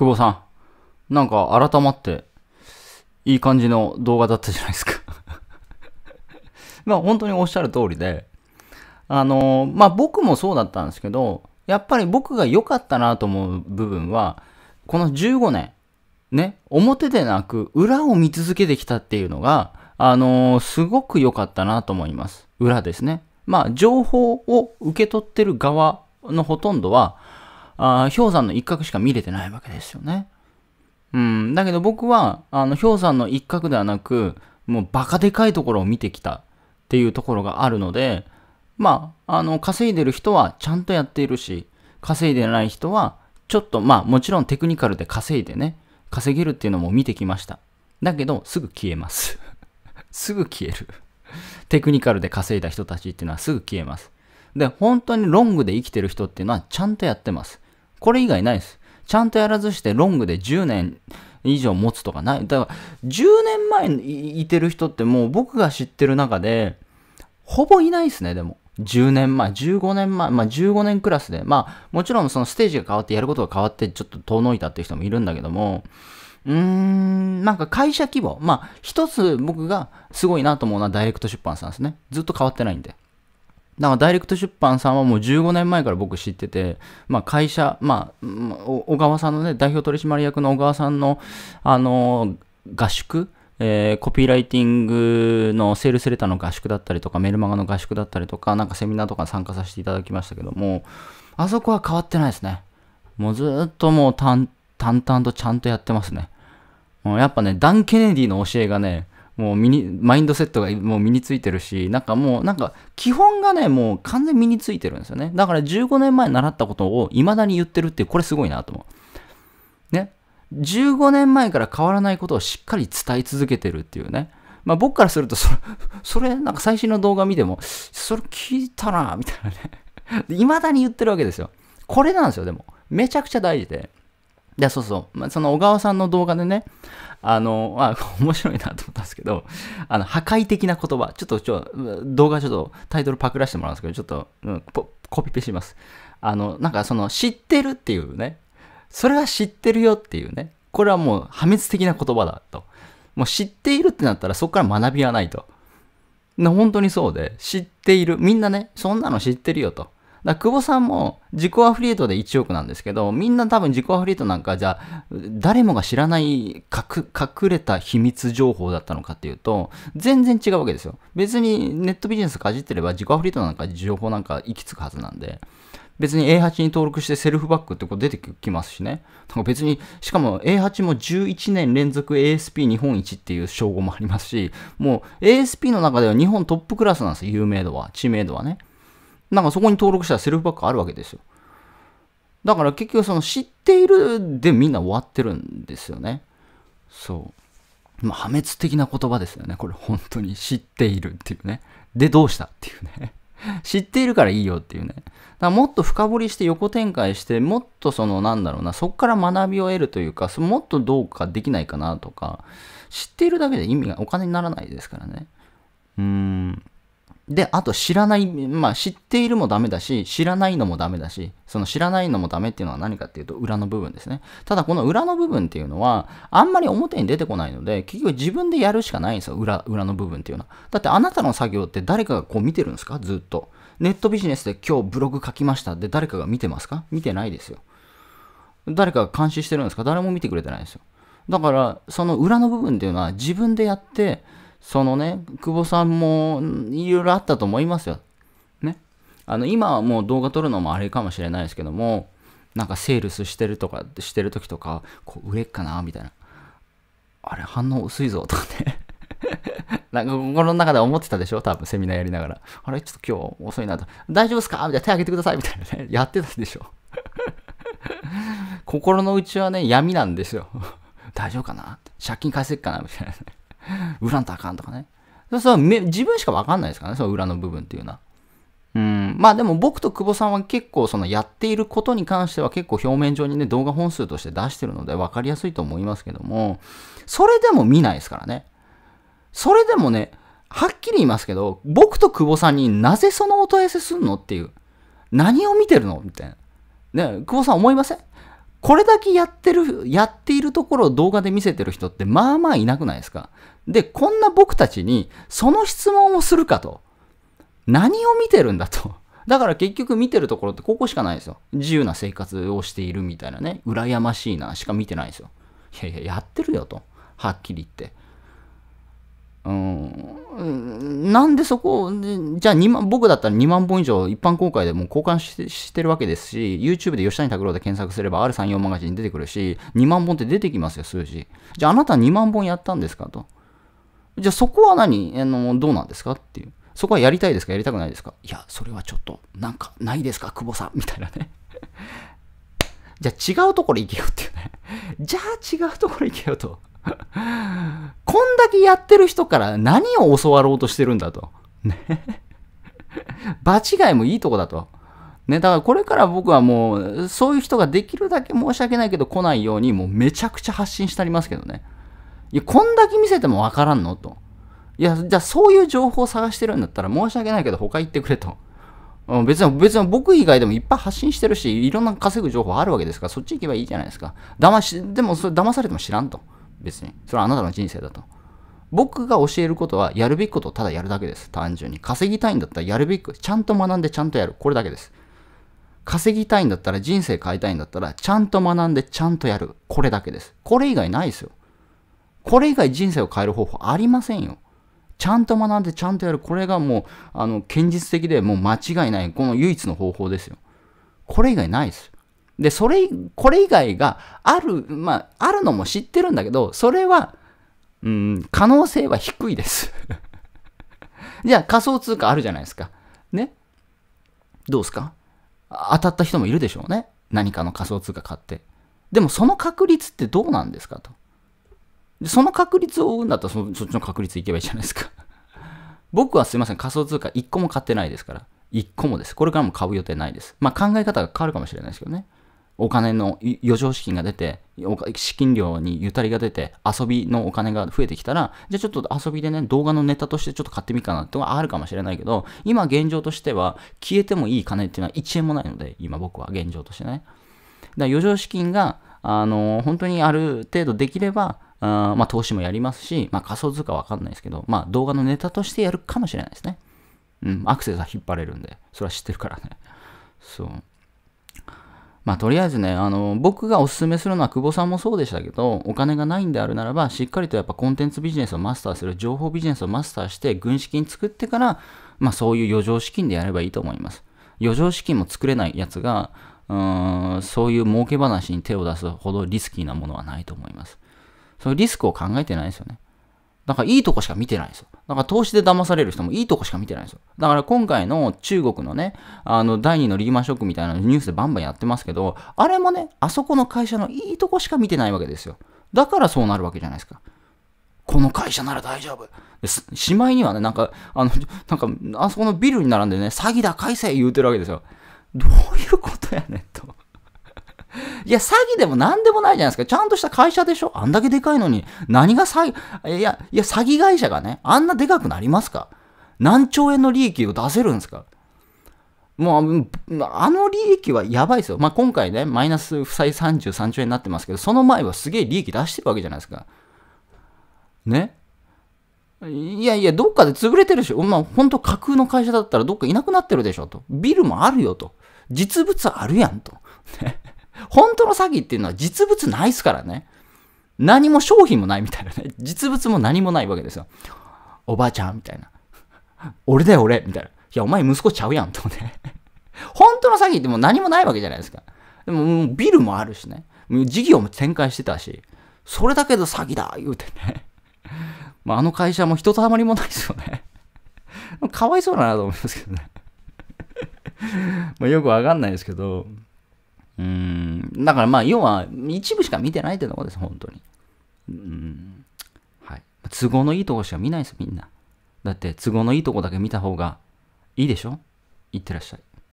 久保さん。なんか改まって、いい感じの動画だったじゃないですか まあ本当におっしゃる通りで、あのまあ僕もそうだったんですけど、やっぱり僕が良かったなと思う部分は、この15年、ね、表でなく裏を見続けてきたっていうのが、あのすごく良かったなと思います。裏ですね。まあ情報を受け取ってる側のほとんどは、あ氷山の一角しか見れてないわけですよね。うん、だけど僕はあの氷山の一角ではなくもうバカでかいところを見てきたっていうところがあるのでまああの稼いでる人はちゃんとやっているし稼いでない人はちょっとまあもちろんテクニカルで稼いでね稼げるっていうのも見てきましただけどすぐ消えます すぐ消えるテクニカルで稼いだ人たちっていうのはすぐ消えますで本当にロングで生きてる人っていうのはちゃんとやってますこれ以外ないです。ちゃんとやらずしてロングで10年以上持つとかない。だから、10年前にいてる人ってもう僕が知ってる中で、ほぼいないですね、でも。10年前、15年前、まあ15年クラスで、まあもちろんそのステージが変わってやることが変わってちょっと遠のいたっていう人もいるんだけども、うーん、なんか会社規模、まあ一つ僕がすごいなと思うのはダイレクト出版さんですね。ずっと変わってないんで。だからダイレクト出版さんはもう15年前から僕知ってて、まあ、会社、まあ、小川さんのね、代表取締役の小川さんの、あの合宿、えー、コピーライティングのセールスレターの合宿だったりとか、メルマガの合宿だったりとか、なんかセミナーとか参加させていただきましたけども、あそこは変わってないですね。もうずっともう淡々とちゃんとやってますね。もうやっぱね、ダン・ケネディの教えがね、もう身に、マインドセットがもう身についてるし、なんかもう、なんか基本がね、もう完全身についてるんですよね。だから15年前習ったことを未だに言ってるってこれすごいなと思う。ね。15年前から変わらないことをしっかり伝え続けてるっていうね。まあ僕からするとそれ、それ、なんか最新の動画見ても、それ聞いたなみたいなね。未だに言ってるわけですよ。これなんですよ、でも。めちゃくちゃ大事で。で、そうそう、まあ、その小川さんの動画でね、あの、あ、面白いなと思ったんですけど、あの、破壊的な言葉、ちょっと、ちょ動画ちょっとタイトルパクらせてもらうんですけど、ちょっと、うん、コピペします。あの、なんかその、知ってるっていうね、それは知ってるよっていうね、これはもう破滅的な言葉だと。もう知っているってなったらそこから学びはないと。本当にそうで、知っている。みんなね、そんなの知ってるよと。だ久保さんも自己アフリエイトで1億なんですけど、みんな多分自己アフリエイトなんかじゃあ、誰もが知らない隠れた秘密情報だったのかっていうと、全然違うわけですよ。別にネットビジネスかじってれば自己アフリエイトなんか情報なんか行き着くはずなんで。別に A8 に登録してセルフバックってこ出てきますしね。なんか別に、しかも A8 も11年連続 ASP 日本一っていう称号もありますし、もう ASP の中では日本トップクラスなんですよ、有名度は、知名度はね。なんかそこに登録したらセルフバックあるわけですよ。だから結局その知っているでみんな終わってるんですよね。そう。まあ、破滅的な言葉ですよね。これ本当に知っているっていうね。で、どうしたっていうね。知っているからいいよっていうね。だからもっと深掘りして横展開して、もっとそのなんだろうな、そこから学びを得るというか、もっとどうかできないかなとか、知っているだけで意味がお金にならないですからね。うーん。で、あと知らない、まあ知っているもダメだし、知らないのもダメだし、その知らないのもダメっていうのは何かっていうと裏の部分ですね。ただこの裏の部分っていうのは、あんまり表に出てこないので、結局自分でやるしかないんですよ、裏、裏の部分っていうのは。だってあなたの作業って誰かがこう見てるんですかずっと。ネットビジネスで今日ブログ書きましたって誰かが見てますか見てないですよ。誰かが監視してるんですか誰も見てくれてないですよ。だから、その裏の部分っていうのは自分でやって、そのね、久保さんもいろいろあったと思いますよ。ね。あの、今はもう動画撮るのもあれかもしれないですけども、なんかセールスしてるとか、してる時とか、こう、売れっかなみたいな。あれ、反応薄いぞ、とかね なんか心の中で思ってたでしょ多分セミナーやりながら。あれちょっと今日遅いなと。大丈夫ですかみたいな手挙げてくださいみたいなね。やってたでしょ 心の内はね、闇なんですよ。大丈夫かな借金返せっかなみたいなね。売らんとあかんとかね。そうそう、自分しかわかんないですからね、その裏の部分っていうのは。うん、まあでも僕と久保さんは結構そのやっていることに関しては結構表面上にね動画本数として出してるので分かりやすいと思いますけどもそれでも見ないですからねそれでもねはっきり言いますけど僕と久保さんになぜそのお問い合わせすんのっていう何を見てるのみたいなね久保さん思いませんこれだけやってる、やっているところを動画で見せてる人ってまあまあいなくないですか。で、こんな僕たちにその質問をするかと。何を見てるんだと。だから結局見てるところってここしかないですよ。自由な生活をしているみたいなね、羨ましいなしか見てないですよ。いやいや、やってるよと。はっきり言って。うん。なんでそこじゃあ2万、僕だったら2万本以上一般公開でも交換してるわけですし、YouTube で吉谷拓郎で検索すれば R34 マガジン出てくるし、2万本って出てきますよ、数字。じゃああなた2万本やったんですかと。じゃあそこは何あのどうなんですかっていう。そこはやりたいですかやりたくないですかいや、それはちょっと、なんか、ないですか久保さんみたいなね。じゃあ違うところ行けよっていうね。じゃあ違うところ行けよと。こんだけやってる人から何を教わろうとしてるんだと。ね。場違いもいいとこだと。ね、だからこれから僕はもう、そういう人ができるだけ申し訳ないけど来ないように、もうめちゃくちゃ発信してありますけどね。いや、こんだけ見せてもわからんのと。いや、じゃあそういう情報を探してるんだったら申し訳ないけど他行ってくれと。うん、別に、別に僕以外でもいっぱい発信してるし、いろんな稼ぐ情報あるわけですから、そっち行けばいいじゃないですか。騙し、でもそれ騙されても知らんと。別に。それはあなたの人生だと。僕が教えることはやるべきことをただやるだけです。単純に。稼ぎたいんだったらやるべき、ちゃんと学んでちゃんとやる。これだけです。稼ぎたいんだったら人生変えたいんだったらちゃんと学んでちゃんとやる。これだけです。これ以外ないですよ。これ以外人生を変える方法ありませんよ。ちゃんと学んでちゃんとやる。これがもう、あの、堅実的でもう間違いない。この唯一の方法ですよ。これ以外ないです。で、それ、これ以外がある、まあ、あるのも知ってるんだけど、それは、うん、可能性は低いです じゃあ仮想通貨あるじゃないですか。ね。どうすか当たった人もいるでしょうね。何かの仮想通貨買って。でもその確率ってどうなんですかと。その確率を追うんだったらそそっちの確率いけばいいじゃないですか 僕はすいません、仮想通貨1個も買ってないですから。1個もです。これからも買う予定ないです。まあ考え方が変わるかもしれないですけどね。お金の余剰資金が出て、資金量にゆたりが出て、遊びのお金が増えてきたら、じゃあちょっと遊びでね、動画のネタとしてちょっと買ってみっかなってのはあるかもしれないけど、今現状としては、消えてもいい金っていうのは1円もないので、今僕は現状としてね。だから余剰資金が、あのー、本当にある程度できれば、あまあ、投資もやりますし、まあ、仮想通貨わかんないですけど、まあ、動画のネタとしてやるかもしれないですね。うん、アクセスは引っ張れるんで、それは知ってるからね。そう。まあ、とりあえずね、あの、僕がおすすめするのは、久保さんもそうでしたけど、お金がないんであるならば、しっかりとやっぱコンテンツビジネスをマスターする、情報ビジネスをマスターして、軍資金作ってから、まあ、そういう余剰資金でやればいいと思います。余剰資金も作れないやつが、うーん、そういう儲け話に手を出すほどリスキーなものはないと思います。そのリスクを考えてないですよね。だからいいとこしか見てないんですよ。だから投資で騙される人もいいとこしか見てないんですよ。だから今回の中国のね、あの第2のリーマンショックみたいなニュースでバンバンやってますけど、あれもね、あそこの会社のいいとこしか見てないわけですよ。だからそうなるわけじゃないですか。この会社なら大丈夫。しまいにはね、なんか、あの、なんか、あそこのビルに並んでね、詐欺だ、返せ言うてるわけですよ。どういうことやねんと。いや、詐欺でも何でもないじゃないですか。ちゃんとした会社でしょあんだけでかいのに、何が詐欺、いや、いや、詐欺会社がね、あんなでかくなりますか何兆円の利益を出せるんですかもう、あの利益はやばいですよ。まあ、今回ね、マイナス負債33兆円になってますけど、その前はすげえ利益出してるわけじゃないですか。ねいやいや、どっかで潰れてるしまあ、本当架空の会社だったらどっかいなくなってるでしょと。ビルもあるよと。実物あるやんと。本当の詐欺っていうのは実物ないですからね。何も商品もないみたいなね。実物も何もないわけですよ。おばあちゃんみたいな。俺だよ俺みたいな。いや、お前息子ちゃうやんとね。本当の詐欺ってもう何もないわけじゃないですか。でも、もビルもあるしね。事業も展開してたし。それだけど詐欺だ言うてね。まあ、あの会社もひとたまりもないですよね。かわいそうだなと思いますけどね。まあよくわかんないですけど、うん。だからまあ、要は一部しか見てないってとこです、本当に。うん。はい。都合のいいとこしか見ないです、みんな。だって都合のいいとこだけ見た方がいいでしょいってらっしゃい。